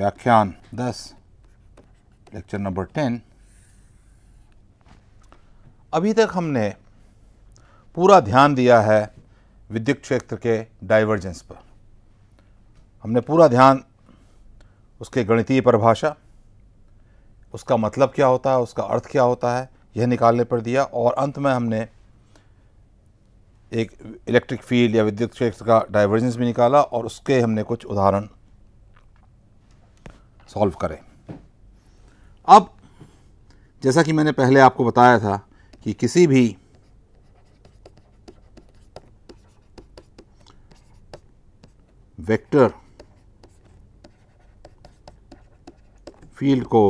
व्याख्यान दस lecture number ten अभी तक हमने पूरा ध्यान दिया है विद्युत क्षेत्र के डाइवर्जेंस पर हमने पूरा ध्यान उसके गणितीय परिभाषा उसका मतलब क्या होता है उसका अर्थ क्या होता है यह निकालने पर दिया और अंत में हमने एक इलेक्ट्रिक फील्ड या विद्युत क्षेत्र का डाइवर्जेंस भी निकाला और उसके हमने कुछ उदाहरण सॉल्व करें अब जैसा कि मैंने पहले आपको बताया था कि किसी भी वेक्टर फील्ड को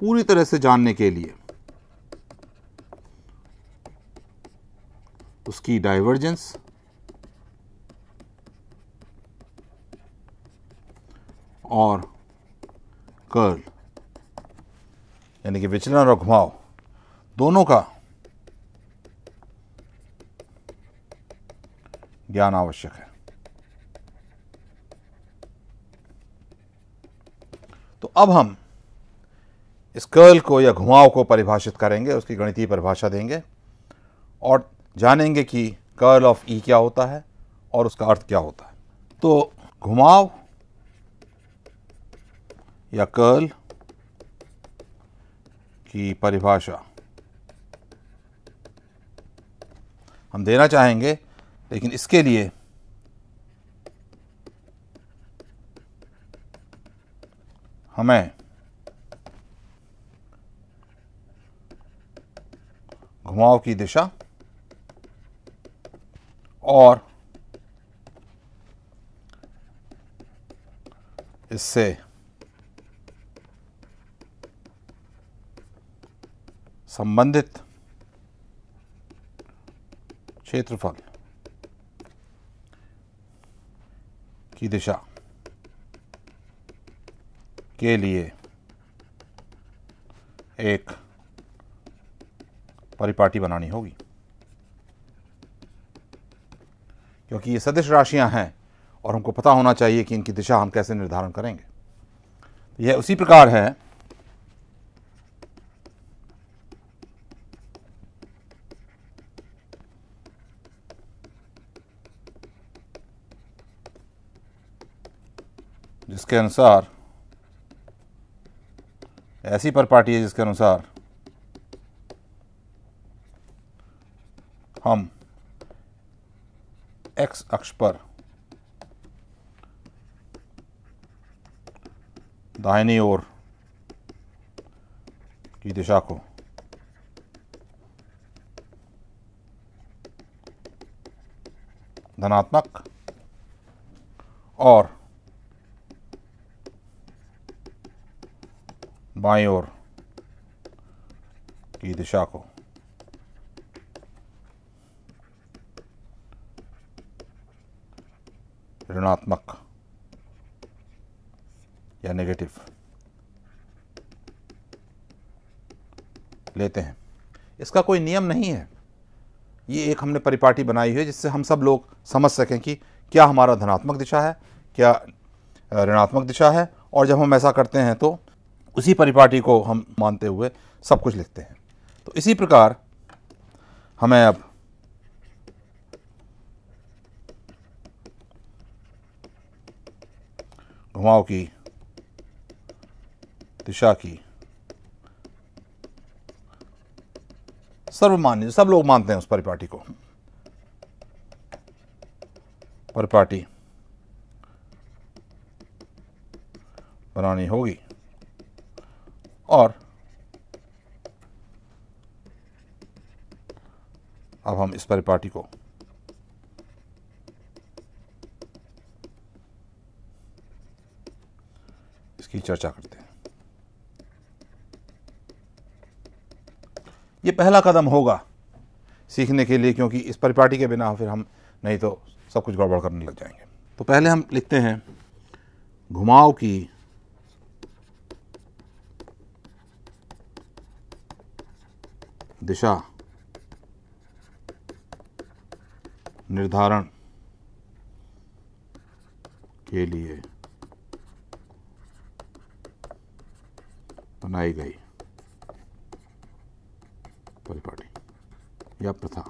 पूरी तरह से जानने के लिए उसकी डाइवर्जेंस और कर्ल यानी कि विचलन और घुमाव दोनों का ज्ञान आवश्यक है तो अब हम इस कर्ल को या घुमाव को परिभाषित करेंगे उसकी गणितीय परिभाषा देंगे और जानेंगे कि कर्ल ऑफ ई क्या होता है और उसका अर्थ क्या होता है तो घुमाव या कर्ल की परिभाषा हम देना चाहेंगे लेकिन इसके लिए हमें घुमाव की दिशा और इससे संबंधित क्षेत्रफल की दिशा के लिए एक परिपाटी बनानी होगी क्योंकि ये सदिश राशियां हैं और हमको पता होना चाहिए कि इनकी दिशा हम कैसे निर्धारण करेंगे यह उसी प्रकार है जिसके अनुसार ऐसी प्रॉपर्टी है जिसके अनुसार हम एक्स अक्ष पर दाहिनी ओर की दिशा को धनात्मक और बाएं ओर की दिशा को ऋणात्मक या नेगेटिव लेते हैं इसका कोई नियम नहीं है ये एक हमने परिपाटी बनाई है जिससे हम सब लोग समझ सकें कि क्या हमारा धनात्मक दिशा है क्या ऋणात्मक दिशा है और जब हम ऐसा करते हैं तो उसी परिपाटी को हम मानते हुए सब कुछ लिखते हैं तो इसी प्रकार हमें अब घुमाव की दिशा की सर्वमान्य सब लोग मानते हैं उस परिपाटी को परिपाटी बनानी होगी और अब हम इस परिपाटी को इसकी चर्चा करते हैं यह पहला कदम होगा सीखने के लिए क्योंकि इस परिपाटी के बिना फिर हम नहीं तो सब कुछ गड़बड़ करने लग जाएंगे तो पहले हम लिखते हैं घुमाव की दिशा निर्धारण के लिए बनाई गई परिपाटी या प्रथा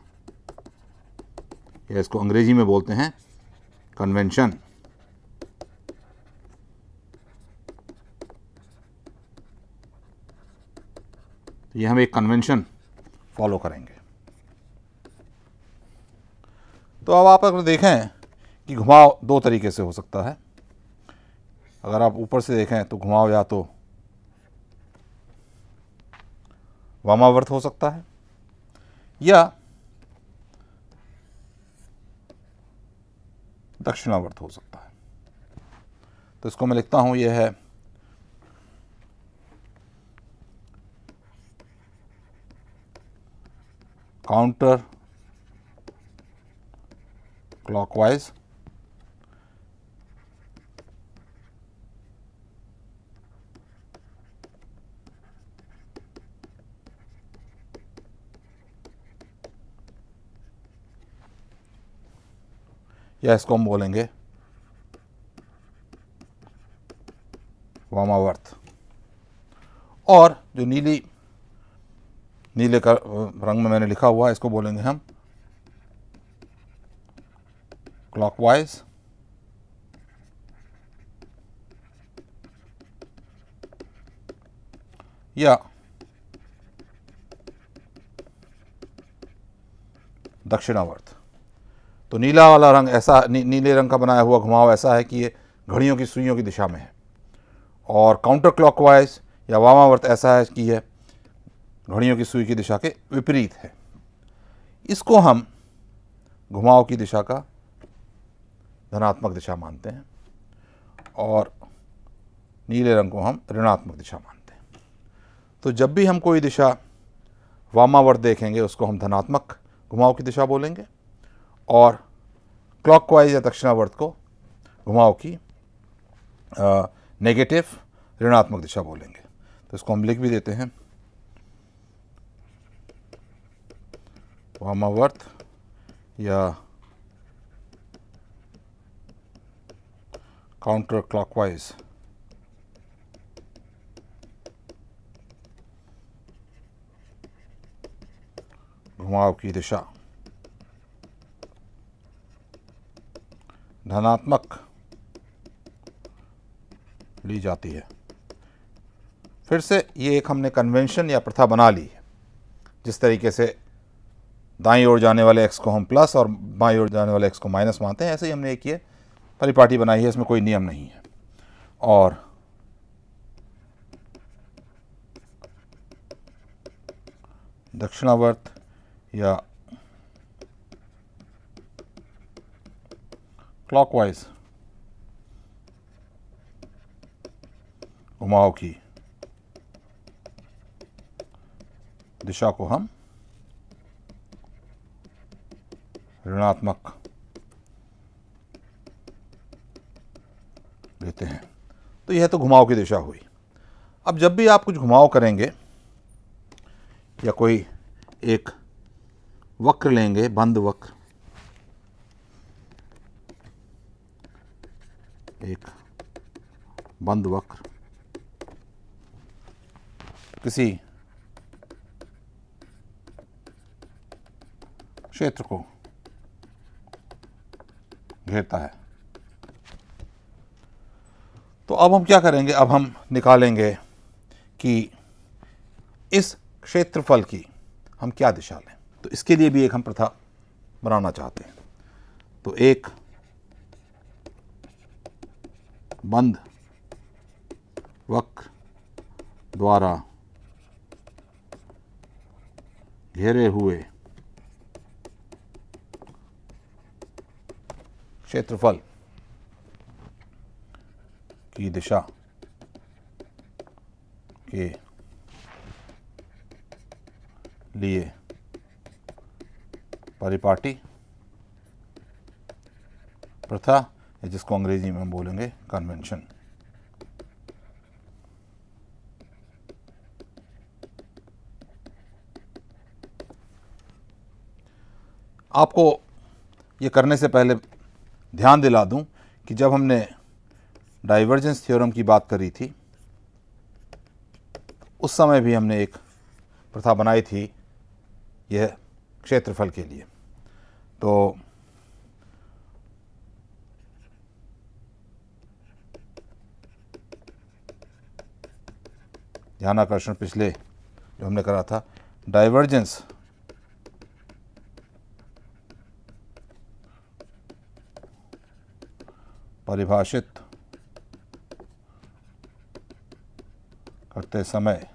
या इसको अंग्रेजी में बोलते हैं कन्वेंशन तो ये हम एक कन्वेंशन फॉलो करेंगे तो अब आप अगर देखें कि घुमाव दो तरीके से हो सकता है अगर आप ऊपर से देखें तो घुमाव या तो वामावर्त हो सकता है या दक्षिणावर्त हो सकता है तो इसको मैं लिखता हूँ यह है counter clockwise या इसको हम बोलेंगे वामावर्थ और जो नीली नीले कर, रंग में मैंने लिखा हुआ है इसको बोलेंगे हम क्लॉकवाइज या दक्षिणावर्त तो नीला वाला रंग ऐसा नी, नीले रंग का बनाया हुआ घुमाव ऐसा है कि ये घड़ियों की सुइयों की दिशा में है और काउंटर क्लॉकवाइज या वामावर्त ऐसा है कि यह घड़ियों की सुई की दिशा के विपरीत है इसको हम घुमाव की दिशा का धनात्मक दिशा मानते हैं और नीले रंग को हम ऋणात्मक दिशा मानते हैं तो जब भी हम कोई दिशा वामावर्त देखेंगे उसको हम धनात्मक घुमाव की दिशा बोलेंगे और क्लॉकवाइज या दक्षिणावर्त को घुमाव की नेगेटिव ऋणात्मक दिशा बोलेंगे तो इसको हम लिख भी देते हैं वामावर्त या काउंटर क्लॉकवाइज घुमाव की दिशा धनात्मक ली जाती है फिर से ये एक हमने कन्वेंशन या प्रथा बना ली जिस तरीके से दाई ओर जाने वाले एक्स को हम प्लस और बाई ओर जाने वाले एक्स को माइनस मानते हैं ऐसे ही हमने एक ये परिपाटी बनाई है इसमें कोई नियम नहीं है और दक्षिणावर्त या क्लॉकवाइज घुमाव की दिशा को हम ऋणात्मक लेते हैं तो यह तो घुमाव की दिशा हुई अब जब भी आप कुछ घुमाव करेंगे या कोई एक वक्र लेंगे बंद वक्र एक बंद वक्र किसी क्षेत्र को घेरता है तो अब हम क्या करेंगे अब हम निकालेंगे कि इस क्षेत्रफल की हम क्या दिशा लें तो इसके लिए भी एक हम प्रथा बनाना चाहते हैं तो एक बंद वक्र द्वारा घेरे हुए क्षेत्रफल की दिशा के लिए परिपाटी प्रथा या जिसको अंग्रेजी में हम बोलेंगे कन्वेंशन आपको ये करने से पहले ध्यान दिला दूं कि जब हमने डाइवर्जेंस थ्योरम की बात करी थी उस समय भी हमने एक प्रथा बनाई थी यह क्षेत्रफल के लिए तो ध्यानाकर्षण पिछले जो हमने करा था डाइवर्जेंस परिभाषित करते समय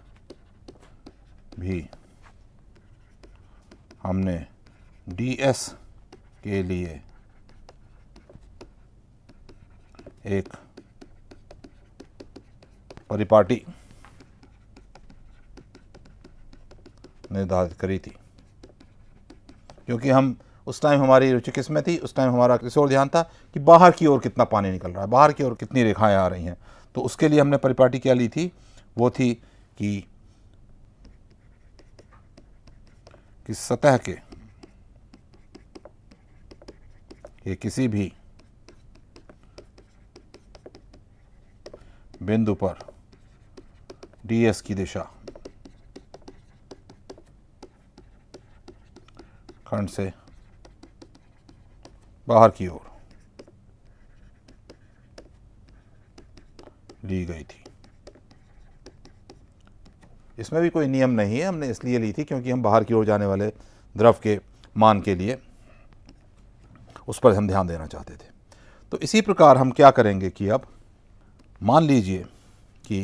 भी हमने ds के लिए एक परिपाटी निर्धारित करी थी क्योंकि हम उस टाइम हमारी रुचि किस्में थी उस टाइम हमारा किसी और ध्यान था कि बाहर की ओर कितना पानी निकल रहा है बाहर की ओर कितनी रेखाएं आ रही हैं तो उसके लिए हमने परिपाटी क्या ली थी वो थी कि, कि सतह के ये किसी भी बिंदु पर डीएस की दिशा खंड से बाहर की ओर ली गई थी इसमें भी कोई नियम नहीं है हमने इसलिए ली थी क्योंकि हम बाहर की ओर जाने वाले द्रव के मान के लिए उस पर हम ध्यान देना चाहते थे तो इसी प्रकार हम क्या करेंगे कि अब मान लीजिए कि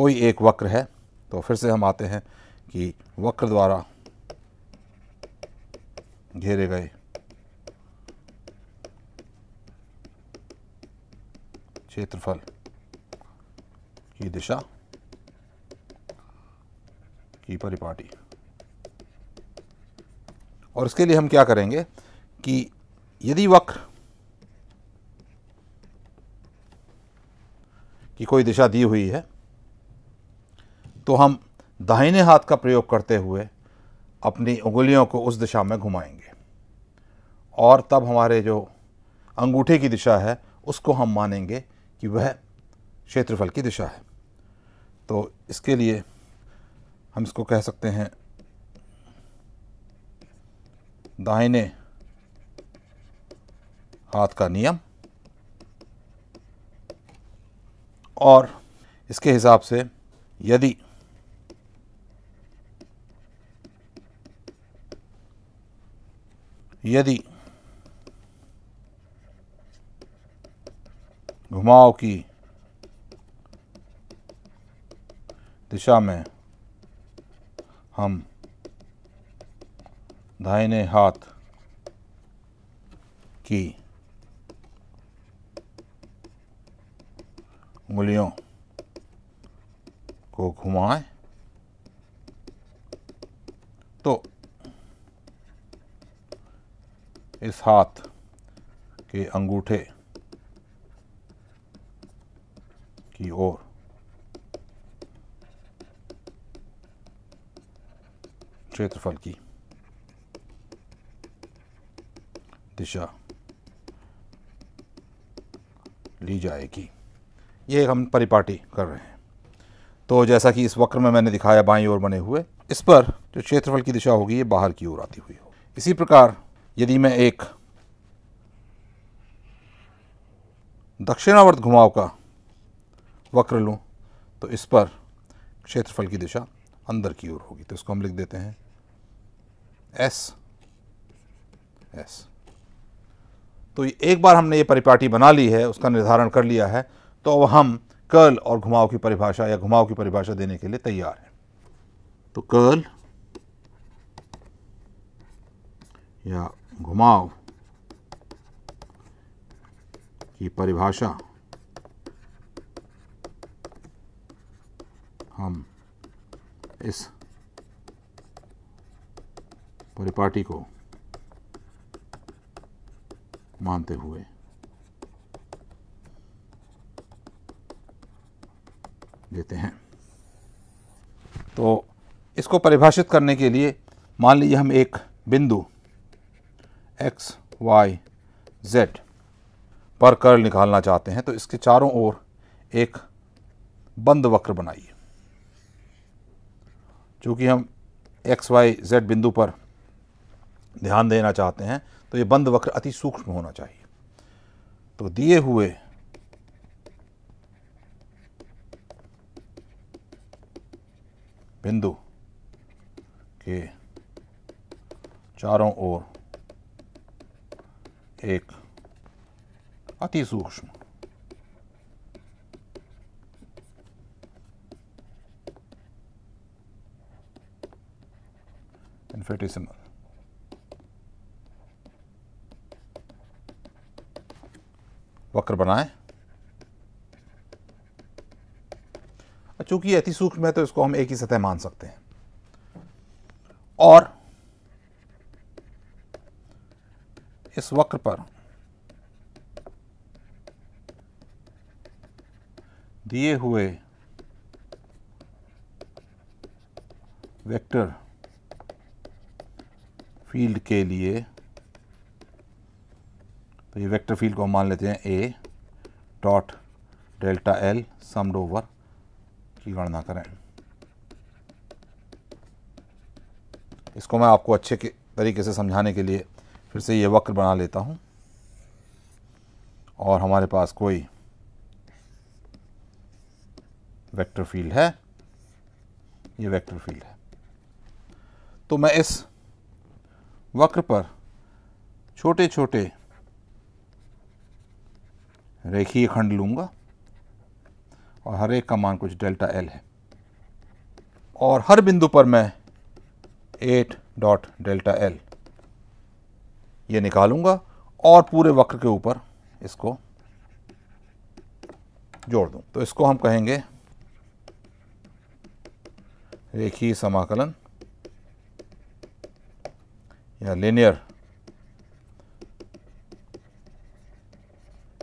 कोई एक वक्र है तो फिर से हम आते हैं कि वक्र द्वारा घेरे गए क्षेत्रफल की दिशा की परिपाटी और इसके लिए हम क्या करेंगे कि यदि वक्र की कोई दिशा दी हुई है तो हम दाहिने हाथ का प्रयोग करते हुए अपनी उंगलियों को उस दिशा में घुमाएंगे और तब हमारे जो अंगूठे की दिशा है उसको हम मानेंगे कि वह क्षेत्रफल की दिशा है तो इसके लिए हम इसको कह सकते हैं दाहिने हाथ का नियम और इसके हिसाब से यदि यदि घुमाव की दिशा में हम दाहिने हाथ की उंगलियों को घुमाएं तो इस हाथ के अंगूठे की ओर क्षेत्रफल की दिशा ली जाएगी ये हम परिपाटी कर रहे हैं तो जैसा कि इस वक्र में मैंने दिखाया बाई ओर बने हुए इस पर जो क्षेत्रफल की दिशा होगी ये बाहर की ओर आती हुई हो इसी प्रकार यदि मैं एक दक्षिणावर्त घुमाव का वक्र लूँ तो इस पर क्षेत्रफल की दिशा अंदर की ओर होगी तो इसको हम लिख देते हैं एस एस तो एक बार हमने ये परिपाटी बना ली है उसका निर्धारण कर लिया है तो अब हम कर्ल और घुमाव की परिभाषा या घुमाव की परिभाषा देने के लिए तैयार हैं तो कर्ल या घुमाव की परिभाषा हम इस परिपाटी को मानते हुए लेते हैं तो इसको परिभाषित करने के लिए मान लीजिए हम एक बिंदु x, y, z पर कर्ल निकालना चाहते हैं तो इसके चारों ओर एक बंद वक्र बनाइए चूँकि हम एक्स वाई जेड बिंदु पर ध्यान देना चाहते हैं तो ये बंद वक्र अति सूक्ष्म होना चाहिए तो दिए हुए बिंदु के चारों ओर एक अति सूक्ष्म infinitesimal. वक्र बनाए चूंकि अति सूक्ष्म है तो इसको हम एक ही सतह मान सकते हैं और इस वक्र पर दिए हुए वेक्टर फील्ड के लिए तो ये वेक्टर फील्ड को मान लेते हैं A dot delta L summed over की गणना करें इसको मैं आपको अच्छे के तरीके से समझाने के लिए फिर से ये वक्र बना लेता हूँ और हमारे पास कोई वेक्टर फील्ड है ये वेक्टर फील्ड है तो मैं इस वक्र पर छोटे छोटे रेखीय खंड लूंगा और हर एक का मान कुछ डेल्टा एल है और हर बिंदु पर मैं एट डॉट डेल्टा एल ये निकालूंगा और पूरे वक्र के ऊपर इसको जोड़ दूं तो इसको हम कहेंगे रेखीय समाकलन या linear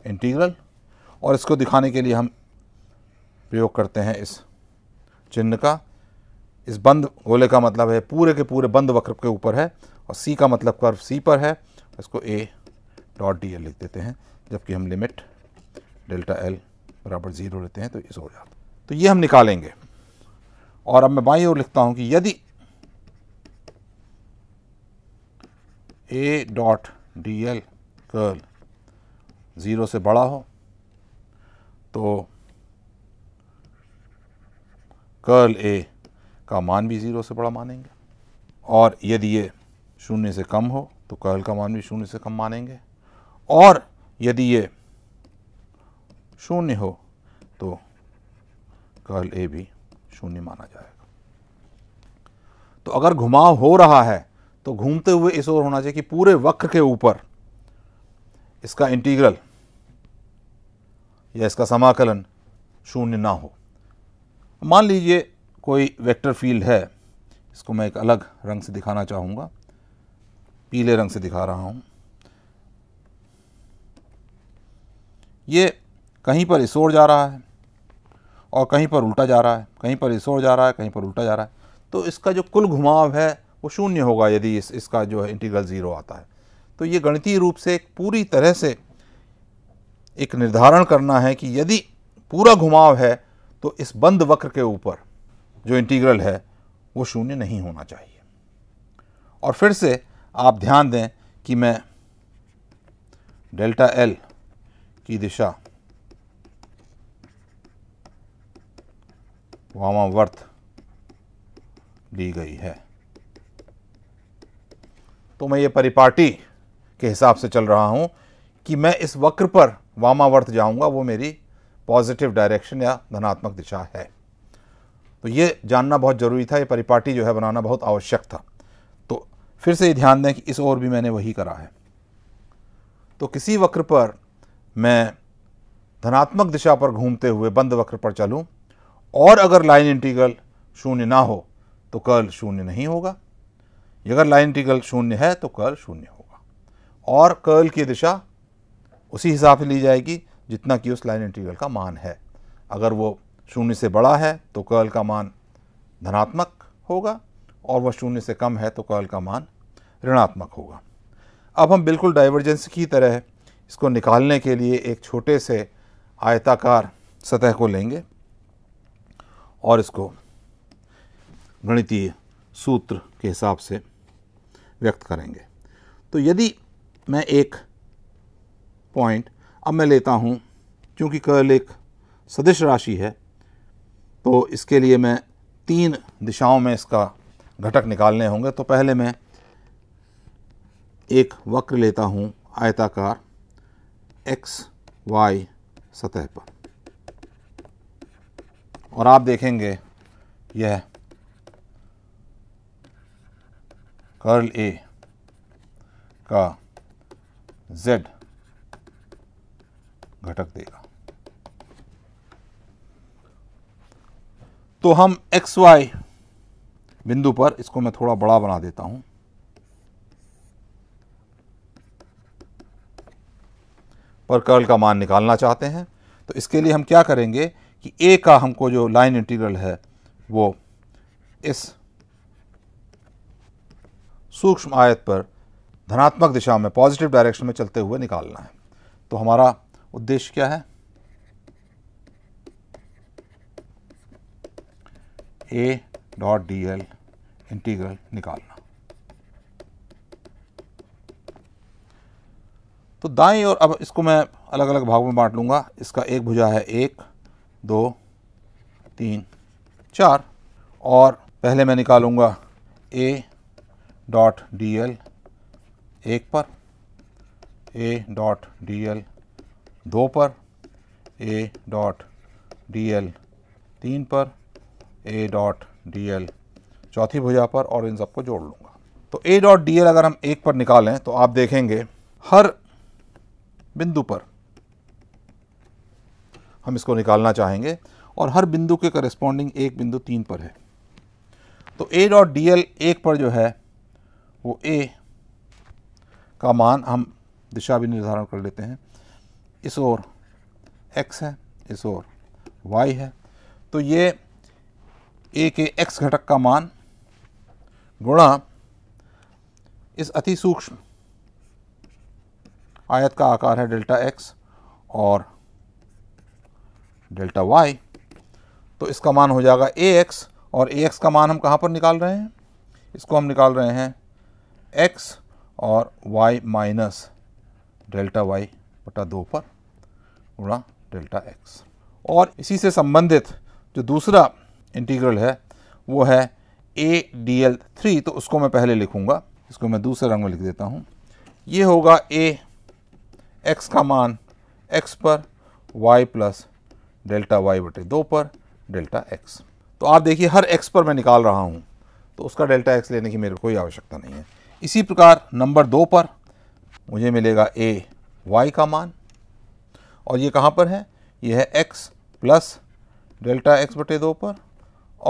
इंटीग्रल और इसको दिखाने के लिए हम प्रयोग करते हैं इस चिन्ह का इस बंद गोले का मतलब है पूरे के पूरे बंद वक्र के ऊपर है और सी का मतलब कर्व सी पर है इसको ए डॉट डी एल लिख देते हैं जबकि हम लिमिट डेल्टा एल बराबर ज़ीरो लेते हैं तो इस हो जाता तो ये हम निकालेंगे और अब मैं बाई ओर लिखता हूँ कि यदि A dot D L curl zero से बड़ा हो तो कर्ल ए का मान भी ज़ीरो से बड़ा मानेंगे और यदि ये शून्य से कम हो तो कर्ल का मान भी शून्य से कम मानेंगे और यदि ये शून्य हो तो कर्ल ए भी शून्य माना जाएगा तो अगर घुमाव हो रहा है तो घूमते हुए इस ओर होना चाहिए कि पूरे वक्र के ऊपर इसका इंटीग्रल या इसका समाकलन शून्य ना हो मान लीजिए कोई वेक्टर फील्ड है इसको मैं एक अलग रंग से दिखाना चाहूँगा पीले रंग से दिखा रहा हूँ ये कहीं पर इस ओर जा रहा है और कहीं पर उल्टा जा रहा है कहीं पर इस ओर जा रहा है कहीं पर उल्टा जा रहा है तो इसका जो कुल घुमाव है वो शून्य होगा यदि इस इसका जो है इंटीग्रल ज़ीरो आता है तो ये गणितीय रूप से एक पूरी तरह से एक निर्धारण करना है कि यदि पूरा घुमाव है तो इस बंद वक्र के ऊपर जो इंटीग्रल है वो शून्य नहीं होना चाहिए और फिर से आप ध्यान दें कि मैं डेल्टा एल की दिशा वामावर्त ली गई है तो मैं ये परिपाटी के हिसाब से चल रहा हूँ कि मैं इस वक्र पर वामावर्त जाऊँगा वो मेरी पॉजिटिव डायरेक्शन या धनात्मक दिशा है तो ये जानना बहुत ज़रूरी था ये परिपाटी जो है बनाना बहुत आवश्यक था तो फिर से ये ध्यान दें कि इस ओर भी मैंने वही करा है तो किसी वक्र पर मैं धनात्मक दिशा पर घूमते हुए बंद वक्र पर चलूं और अगर लाइन इंटीग्रल शून्य ना हो तो कर्ल शून्य नहीं होगा अगर लाइन इंटीग्रल शून्य है तो कर्ल शून्य होगा और कर्ल की दिशा उसी हिसाब से ली जाएगी जितना कि उस लाइन इंटीग्रल का मान है अगर वो शून्य से बड़ा है तो कर्ल का मान धनात्मक होगा और वह शून्य से कम है तो कर्ल का मान ऋणात्मक होगा अब हम बिल्कुल डाइवर्जेंस की तरह इसको निकालने के लिए एक छोटे से आयताकार सतह को लेंगे और इसको गणितीय सूत्र के हिसाब से व्यक्त करेंगे तो यदि मैं एक पॉइंट अब मैं लेता हूँ क्योंकि कर्ल एक सदिश राशि है तो इसके लिए मैं तीन दिशाओं में इसका घटक निकालने होंगे तो पहले मैं एक वक्र लेता हूँ आयताकार एक्स वाई सतह पर और आप देखेंगे यह कर्ल ए का z घटक देगा तो हम एक्स वाई बिंदु पर इसको मैं थोड़ा बड़ा बना देता हूं पर कर्ल का मान निकालना चाहते हैं तो इसके लिए हम क्या करेंगे कि ए का हमको जो लाइन इंटीग्रल है वो इस सूक्ष्म आयत पर धनात्मक दिशा में पॉजिटिव डायरेक्शन में चलते हुए निकालना है तो हमारा उद्देश्य क्या है A dot D L integral निकालना तो दाई और अब इसको मैं अलग अलग भागों में बांट लूंगा इसका एक भुजा है एक दो तीन चार और पहले मैं निकालूंगा ए डॉट डी एल एक पर ए डॉट डी एल दो पर ए डॉट डी एल तीन पर ए डॉट डी एल चौथी भुजा पर और इन सबको जोड़ लूँगा तो ए डॉट डी एल अगर हम एक पर निकालें तो आप देखेंगे हर बिंदु पर हम इसको निकालना चाहेंगे और हर बिंदु के करस्पॉन्डिंग एक बिंदु तीन पर है तो ए डॉट डी एल एक पर जो है वो ए का मान हम दिशा भी निर्धारण कर लेते हैं इस ओर एक्स है इस ओर वाई है तो ये ए के एक्स घटक का मान गुणा इस अति सूक्ष्म आयत का आकार है डेल्टा एक्स और डेल्टा वाई तो इसका मान हो जाएगा ए एक्स और ए एक्स का मान हम कहाँ पर निकाल रहे हैं इसको हम निकाल रहे हैं एक्स और वाई माइनस डेल्टा वाई बटा दो पर गुणा डेल्टा एक्स और इसी से संबंधित जो दूसरा इंटीग्रल है वो है ए डी एल थ्री तो उसको मैं पहले लिखूंगा इसको मैं दूसरे रंग में लिख देता हूँ ये होगा ए एक्स का मान एक्स पर वाई प्लस डेल्टा वाई बटे दो पर डेल्टा एक्स तो आप देखिए हर एक्स पर मैं निकाल रहा हूँ तो उसका डेल्टा एक्स लेने की मेरे कोई आवश्यकता नहीं है इसी प्रकार नंबर दो पर मुझे मिलेगा ए वाई का मान और ये कहाँ पर है ये है एक्स प्लस डेल्टा एक्स बटे दो पर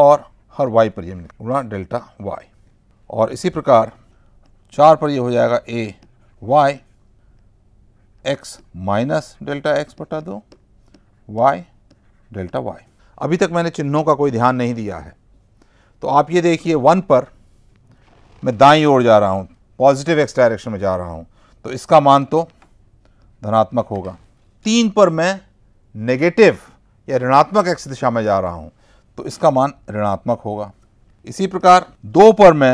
और हर वाई पर ये मिलेगा गुणा डेल्टा वाई और इसी प्रकार चार पर ये हो जाएगा A Y X minus delta X बटा दो वाई डेल्टा वाई अभी तक मैंने चिन्हों का कोई ध्यान नहीं दिया है तो आप ये देखिए वन पर मैं दाई ओर जा रहा हूँ पॉजिटिव एक्स डायरेक्शन में जा रहा हूँ तो इसका मान तो धनात्मक होगा तीन पर मैं नेगेटिव या ऋणात्मक एक्स दिशा में जा रहा हूँ तो इसका मान ऋणात्मक होगा इसी प्रकार दो पर मैं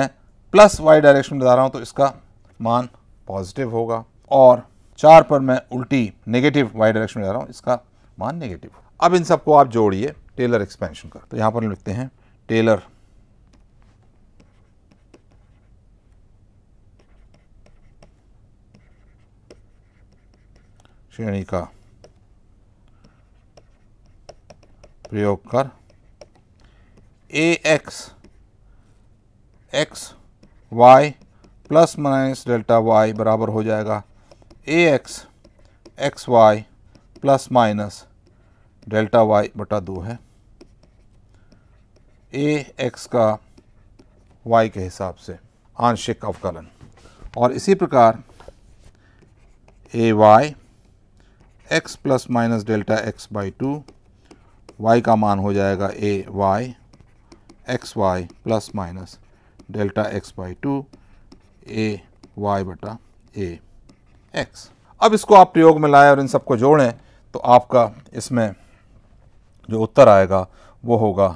प्लस वाई डायरेक्शन में जा रहा हूँ तो इसका मान पॉजिटिव होगा और चार पर मैं उल्टी नेगेटिव वाई डायरेक्शन में जा रहा हूँ इसका मान नेगेटिव अब इन सबको आप जोड़िए टेलर एक्सपेंशन का तो यहाँ पर लिखते हैं टेलर श्रेणी का प्रयोग कर A X X Y plus minus delta Y बराबर हो जाएगा A X X Y plus minus delta Y बटा दो है ए एक्स का वाई के हिसाब से आंशिक अवकलन और इसी प्रकार A Y X plus minus delta X by two Y का मान हो जाएगा A Y X Y plus minus delta X by two A Y बटा ए एक्स अब इसको आप प्रयोग में लाएं और इन सबको जोड़ें तो आपका इसमें जो उत्तर आएगा वो होगा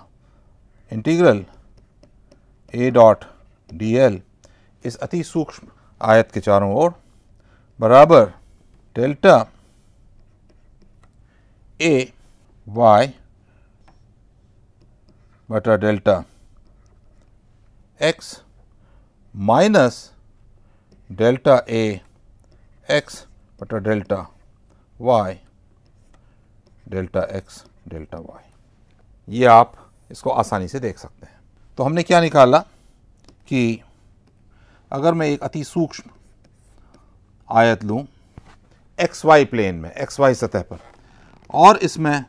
integral A dot D L इस अति सूक्ष्म आयत के चारों ओर बराबर delta A y beta delta x minus delta A x beta delta y delta x delta y ये आप इसको आसानी से देख सकते हैं तो हमने क्या निकाला कि अगर मैं एक अति सूक्ष्म आयत लूँ एक्स वाई प्लेन में एक्स वाई सतह पर और इसमें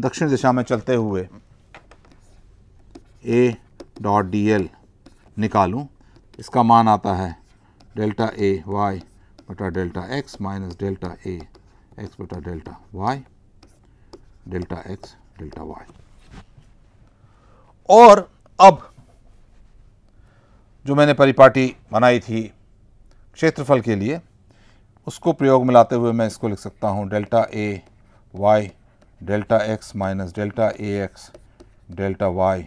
दक्षिण दिशा में चलते हुए ए डॉट डी एल निकालूँ इसका मान आता है डेल्टा ए वाई बटा delta X minus delta A X बटा delta Y delta X delta Y और अब जो मैंने परिपाटी बनाई थी क्षेत्रफल के लिए उसको प्रयोग में लाते हुए मैं इसको लिख सकता हूँ delta A Y delta X minus delta A X delta Y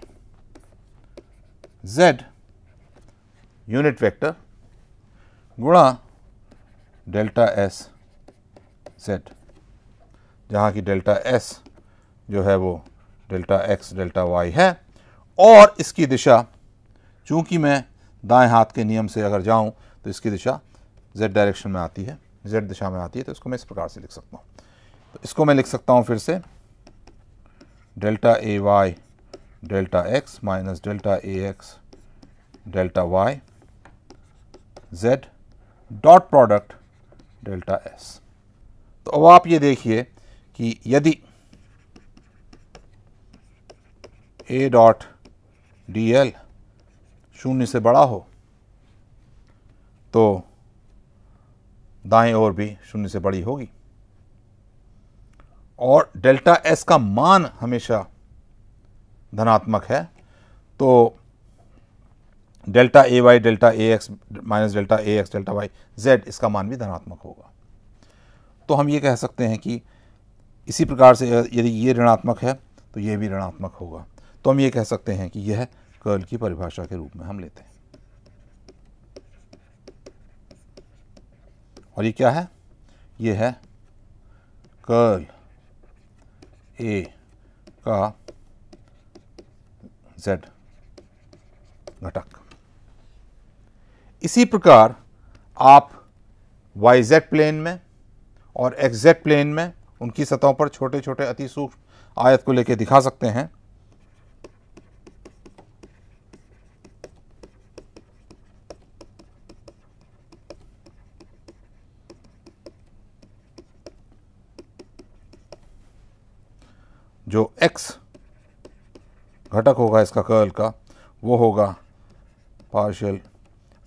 Z unit vector गुणा डेल्टा एस जेड जहाँ की डेल्टा एस जो है वो डेल्टा एक्स डेल्टा वाई है और इसकी दिशा चूंकि मैं दाएं हाथ के नियम से अगर जाऊं तो इसकी दिशा जेड डायरेक्शन में आती है जेड दिशा में आती है तो इसको मैं इस प्रकार से लिख सकता हूँ तो इसको मैं लिख सकता हूँ फिर से delta A Y delta X minus delta A X delta Y Z dot product delta S तो अब आप ये देखिए कि यदि ए डॉट डी एल शून्य से बड़ा हो तो दाएं ओर भी शून्य से बड़ी होगी और डेल्टा एस का मान हमेशा धनात्मक है तो delta A Y delta A X minus delta A X delta Y Z इसका मान भी धनात्मक होगा तो हम ये कह सकते हैं कि इसी प्रकार से यदि ये ऋणात्मक है तो ये भी ऋणात्मक होगा तो हम ये कह सकते हैं कि यह कर्ल की परिभाषा के रूप में हम लेते हैं और ये क्या है ये है कर्ल ए का जेड घटक इसी प्रकार आप वाई जेड प्लेन में और एक्स जेड प्लेन में उनकी सतहों पर छोटे छोटे अति सूक्ष्म आयत को लेकर दिखा सकते हैं जो एक्स घटक होगा इसका कर्ल का वो होगा partial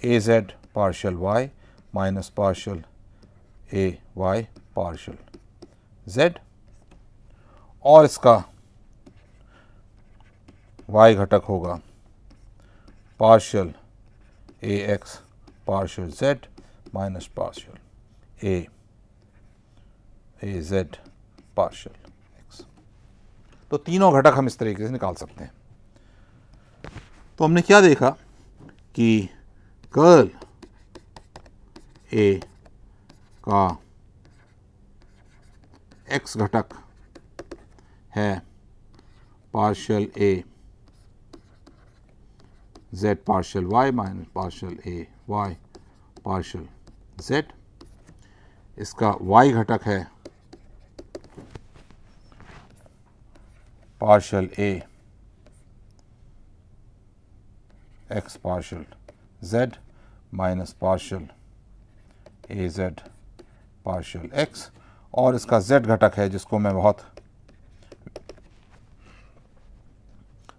A Z partial Y minus partial A Y partial Z और इसका वाई घटक होगा partial A X partial Z minus partial A A Z partial तो तीनों घटक हम इस तरीके से निकाल सकते हैं तो हमने क्या देखा कि कर्ल ए का एक्स घटक है partial A Z partial Y minus partial A Y partial Z इसका वाई घटक है partial A x partial z minus partial A Z partial X और इसका z घटक है जिसको मैं बहुत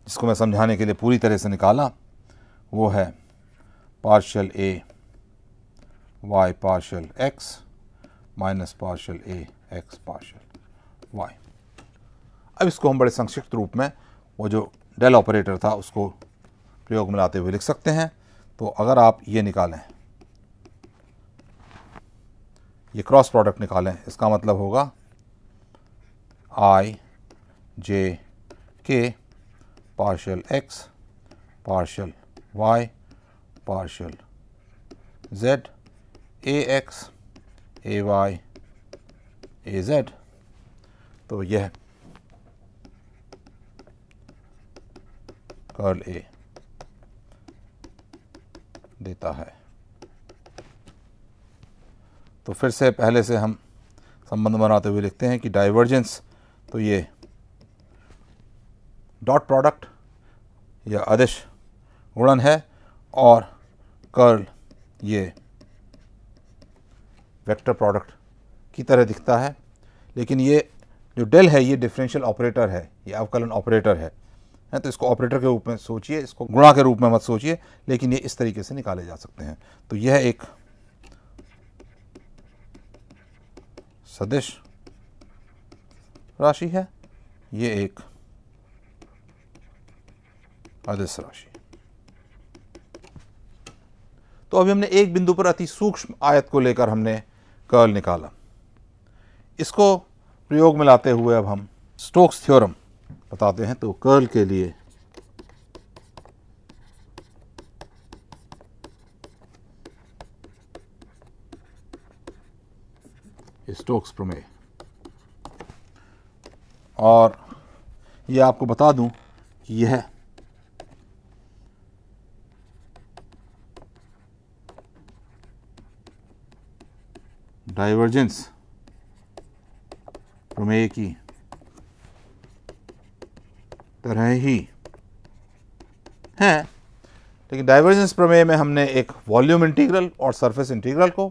जिसको मैं समझाने के लिए पूरी तरह से निकाला वो है partial A Y partial X minus partial A X partial Y अब इसको हम बड़े संक्षिप्त रूप में वो जो डेल ऑपरेटर था उसको प्रयोग में लाते हुए लिख सकते हैं तो अगर आप ये निकालें ये क्रॉस प्रोडक्ट निकालें इसका मतलब होगा I J K partial X partial Y partial Z A X A Y A Z तो यह कर्ल ए देता है तो फिर से पहले से हम संबंध बनाते हुए लिखते हैं कि डाइवर्जेंस तो ये डॉट प्रोडक्ट या अदिश गुणन है और कर्ल ये वेक्टर प्रोडक्ट की तरह दिखता है लेकिन ये जो डेल है ये डिफरेंशियल ऑपरेटर है ये अवकलन ऑपरेटर है हैं तो इसको ऑपरेटर के रूप में सोचिए इसको गुणा के रूप में मत सोचिए लेकिन ये इस तरीके से निकाले जा सकते हैं तो यह एक सदिश राशि है ये एक अदिश राशि तो अभी हमने एक बिंदु पर अति सूक्ष्म आयत को लेकर हमने कर्ल निकाला इसको प्रयोग में लाते हुए अब हम स्टोक्स थ्योरम बताते हैं तो कर्ल के लिए स्टोक्स प्रमेय और ये आपको बता दूं कि यह डाइवर्जेंस प्रमेय की तरह ही हैं लेकिन डाइवर्जेंस प्रमेय में हमने एक वॉल्यूम इंटीग्रल और सरफेस इंटीग्रल को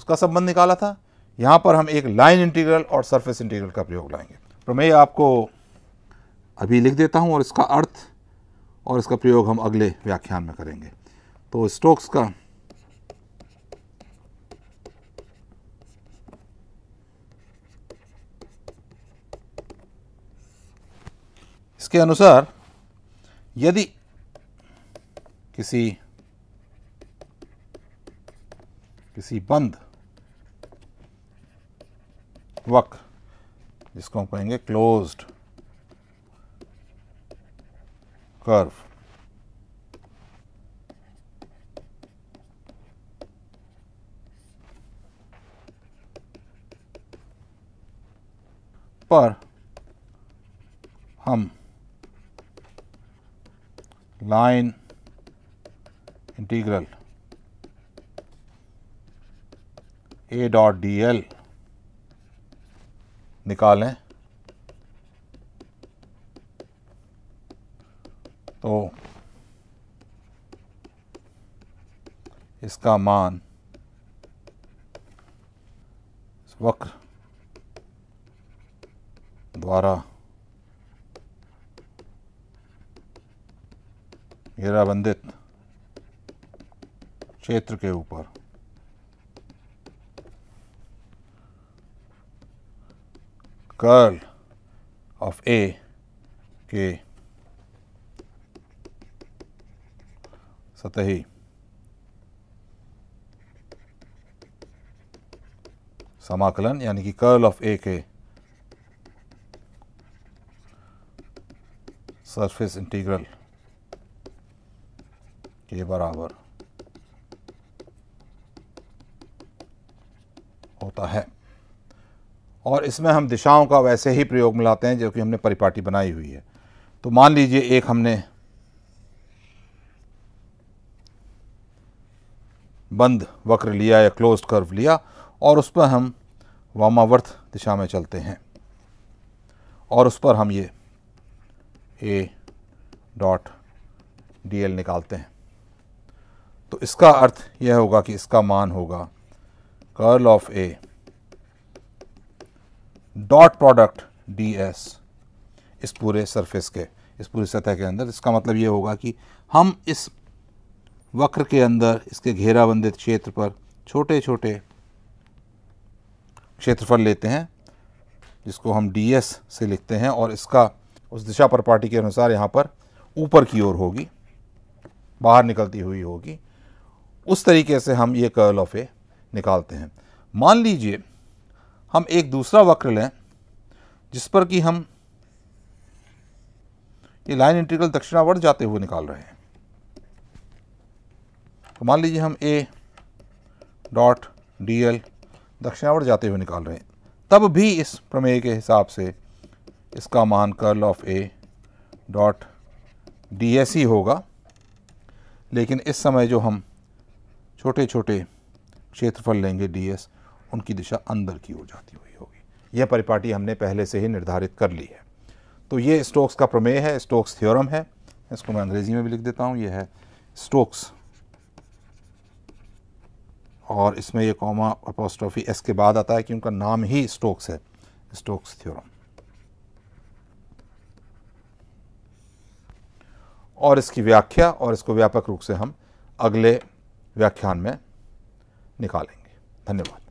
उसका संबंध निकाला था यहाँ पर हम एक लाइन इंटीग्रल और सरफेस इंटीग्रल का प्रयोग लाएंगे प्रमेय आपको अभी लिख देता हूँ और इसका अर्थ और इसका प्रयोग हम अगले व्याख्यान में करेंगे तो स्टोक्स का इसके अनुसार यदि किसी किसी बंद वक जिसको हम कहेंगे क्लोज्ड कर्व पर हम line integral a dot dl निकालें तो इसका मान इस वक्र द्वारा घेराबंदित क्षेत्र के ऊपर कर्ल ऑफ ए के सतही समाकलन यानी कि कर्ल ऑफ ए के सरफेस इंटीग्रल ये बराबर होता है और इसमें हम दिशाओं का वैसे ही प्रयोग मिलाते हैं जो कि हमने परिपाटी बनाई हुई है तो मान लीजिए एक हमने बंद वक्र लिया या क्लोज कर्व लिया और उस पर हम वामावर्त दिशा में चलते हैं और उस पर हम ये ए डॉट डी निकालते हैं तो इसका अर्थ यह होगा कि इसका मान होगा curl of A dot product D S इस पूरे सरफेस के इस पूरी सतह के अंदर इसका मतलब ये होगा कि हम इस वक्र के अंदर इसके घेराबंदित क्षेत्र पर छोटे छोटे क्षेत्रफल लेते हैं जिसको हम डी एस से लिखते हैं और इसका उस दिशा पर पार्टी के अनुसार यहाँ पर ऊपर की ओर होगी बाहर निकलती हुई होगी उस तरीके से हम ये कर्ल ऑफ ए निकालते हैं मान लीजिए हम एक दूसरा वक्र लें जिस पर कि हम ये लाइन इंटीग्रल दक्षिणावर्त जाते हुए निकाल रहे हैं तो मान लीजिए हम ए डॉट डी एल दक्षिणावर्त जाते हुए निकाल रहे हैं तब भी इस प्रमेय के हिसाब से इसका मान curl of A dot D S ही होगा लेकिन इस समय जो हम छोटे छोटे क्षेत्रफल लेंगे डीएस उनकी दिशा अंदर की ओर जाती हुई होगी यह परिपाटी हमने पहले से ही निर्धारित कर ली है तो ये स्टोक्स का प्रमेय है स्टोक्स थ्योरम है इसको मैं अंग्रेजी में भी लिख देता हूँ यह है स्टोक्स और इसमें ये कॉमा अपोस्ट्रॉफी एस के बाद आता है कि उनका नाम ही स्टोक्स है स्टोक्स थ्योरम और इसकी व्याख्या और इसको व्यापक रूप से हम अगले व्याख्यान में निकालेंगे धन्यवाद